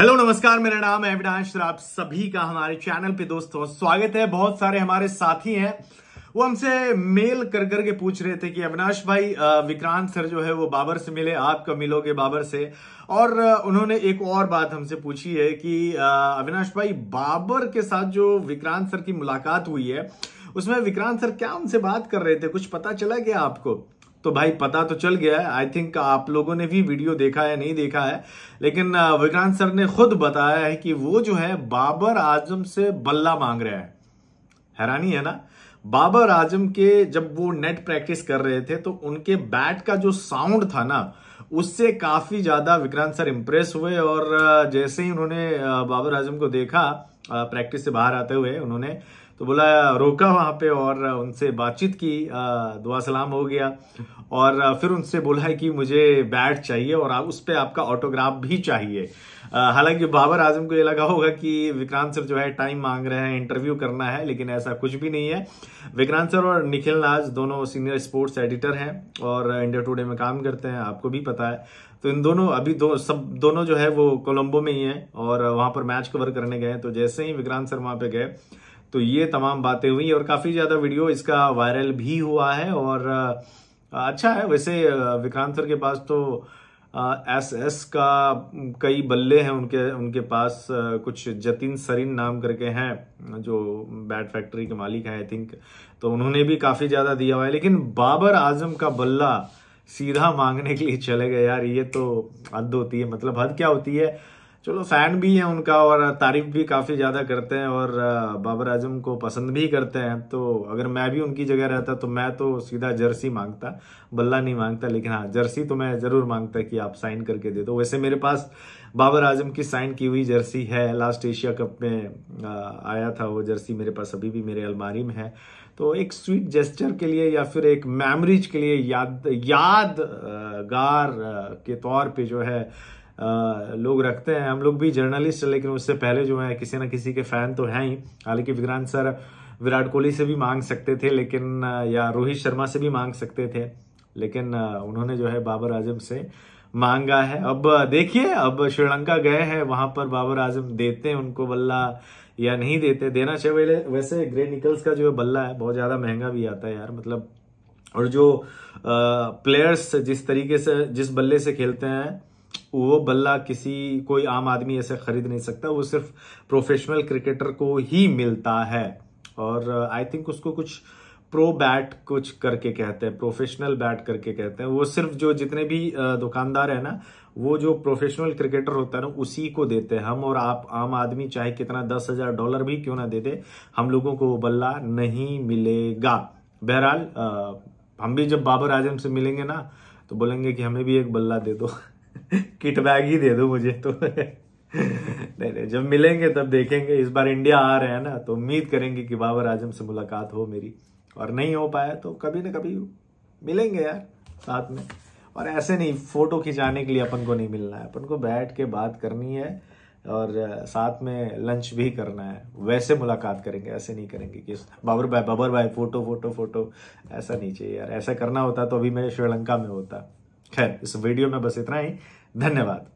hello नमस्कार मेरा नाम है अविनाश आप सभी का हमारे चैनल पे दोस्तों स्वागत है बहुत सारे हमारे साथी हैं वो हमसे मेल कर कर के पूछ रहे थे कि अविनाश भाई विक्रांत सर जो है वो बाबर से मिले आप कब मिलोगे बाबर से और उन्होंने एक और बात हमसे पूछी है कि अविनाश भाई बाबर के साथ जो विक्रांत सर की मुलाकात हुई है उसमें विक्रांत सर क्या उनसे बात कर रहे थे कुछ पता चला क्या आपको तो भाई पता तो चल गया है आई थिंक आप लोगों ने भी वीडियो देखा है नहीं देखा है लेकिन विक्रांत सर ने खुद बताया है कि वो जो है बाबर आजम से बल्ला मांग रहे हैं हैरानी है ना बाबर आजम के जब वो नेट प्रैक्टिस कर रहे थे तो उनके बैट का जो साउंड था ना उससे काफी ज्यादा विक्रांत सर इंप्रेस हुए और जैसे ही उन्होंने बाबर आजम को देखा प्रैक्टिस से बाहर आते हुए उन्होंने तो बोला रोका वहाँ पे और उनसे बातचीत की दुआ सलाम हो गया और फिर उनसे बोला है कि मुझे बैट चाहिए और उस पर आपका ऑटोग्राफ भी चाहिए हालांकि बाबर आजम को ये लगा होगा कि विक्रांत सर जो है टाइम मांग रहे हैं इंटरव्यू करना है लेकिन ऐसा कुछ भी नहीं है विक्रांत सर और निखिल नाज दोनों सीनियर स्पोर्ट्स एडिटर हैं और इंडिया टुडे में काम करते हैं आपको भी पता है तो इन दोनों अभी दो सब दोनों जो है वो कोलंबो में ही हैं और वहाँ पर मैच कवर करने गए तो जैसे ही विक्रांत सर वहाँ पर गए तो ये तमाम बातें हुई और काफ़ी ज़्यादा वीडियो इसका वायरल भी हुआ है और अच्छा है वैसे विक्रांत सर के पास तो एस एस का कई बल्ले हैं उनके उनके पास कुछ जतिन सरिन नाम करके हैं जो बैट फैक्ट्री के मालिक हैं आई थिंक तो उन्होंने भी काफ़ी ज़्यादा दिया हुआ है लेकिन बाबर आजम का बल्ला सीधा मांगने के लिए चले गए यार ये तो हद होती है मतलब हद क्या होती है चलो फैन भी हैं उनका और तारीफ भी काफ़ी ज़्यादा करते हैं और बाबर आजम को पसंद भी करते हैं तो अगर मैं भी उनकी जगह रहता तो मैं तो सीधा जर्सी मांगता बल्ला नहीं मांगता लेकिन हाँ जर्सी तो मैं ज़रूर मांगता कि आप साइन करके दे दो वैसे मेरे पास बाबर आजम की साइन की हुई जर्सी है लास्ट एशिया कप में आया था वो जर्सी मेरे पास अभी भी मेरे अलमारी में है तो एक स्वीट जेस्चर के लिए या फिर एक मेमरीज के लिए याद यादगार के तौर पे जो है लोग रखते हैं हम लोग भी जर्नलिस्ट हैं लेकिन उससे पहले जो है किसी ना किसी के फैन तो हैं ही हालांकि विक्रांत सर विराट कोहली से भी मांग सकते थे लेकिन या रोहित शर्मा से भी मांग सकते थे लेकिन उन्होंने जो है बाबर आजम से मांगा है अब देखिए अब श्रीलंका गए हैं वहां पर बाबर आजम देते हैं उनको बल्ला या नहीं देते देना चाहिए वैसे ग्रे निकल्स का जो है बल्ला है बहुत ज़्यादा महंगा भी आता है यार मतलब और जो आ, प्लेयर्स जिस तरीके से जिस बल्ले से खेलते हैं वो बल्ला किसी कोई आम आदमी ऐसे खरीद नहीं सकता वो सिर्फ प्रोफेशनल क्रिकेटर को ही मिलता है और आई uh, थिंक उसको कुछ प्रो बैट कुछ करके कहते हैं प्रोफेशनल बैट करके कहते हैं वो सिर्फ जो जितने भी uh, दुकानदार है ना वो जो प्रोफेशनल क्रिकेटर होता है ना उसी को देते हैं हम और आप आम आदमी चाहे कितना दस हजार डॉलर भी क्यों ना दे दे हम लोगों को वो बल्ला नहीं मिलेगा बहरहाल uh, हम भी जब बाबर आजम से मिलेंगे ना तो बोलेंगे कि हमें भी एक बल्ला दे दो किट बैग ही दे दो मुझे तो नहीं नहीं जब मिलेंगे तब देखेंगे इस बार इंडिया आ रहे हैं ना तो उम्मीद करेंगे कि बाबर आजम से मुलाकात हो मेरी और नहीं हो पाया तो कभी ना कभी मिलेंगे यार साथ में और ऐसे नहीं फोटो खिंचाने के लिए अपन को नहीं मिलना है अपन को बैठ के बात करनी है और साथ में लंच भी करना है वैसे मुलाकात करेंगे ऐसे नहीं करेंगे कि बाबर भाई बाबर भाई फोटो फोटो फोटो ऐसा नहीं चाहिए यार ऐसा करना होता तो अभी मैं श्रीलंका में होता खैर इस वीडियो में बस इतना ही धन्यवाद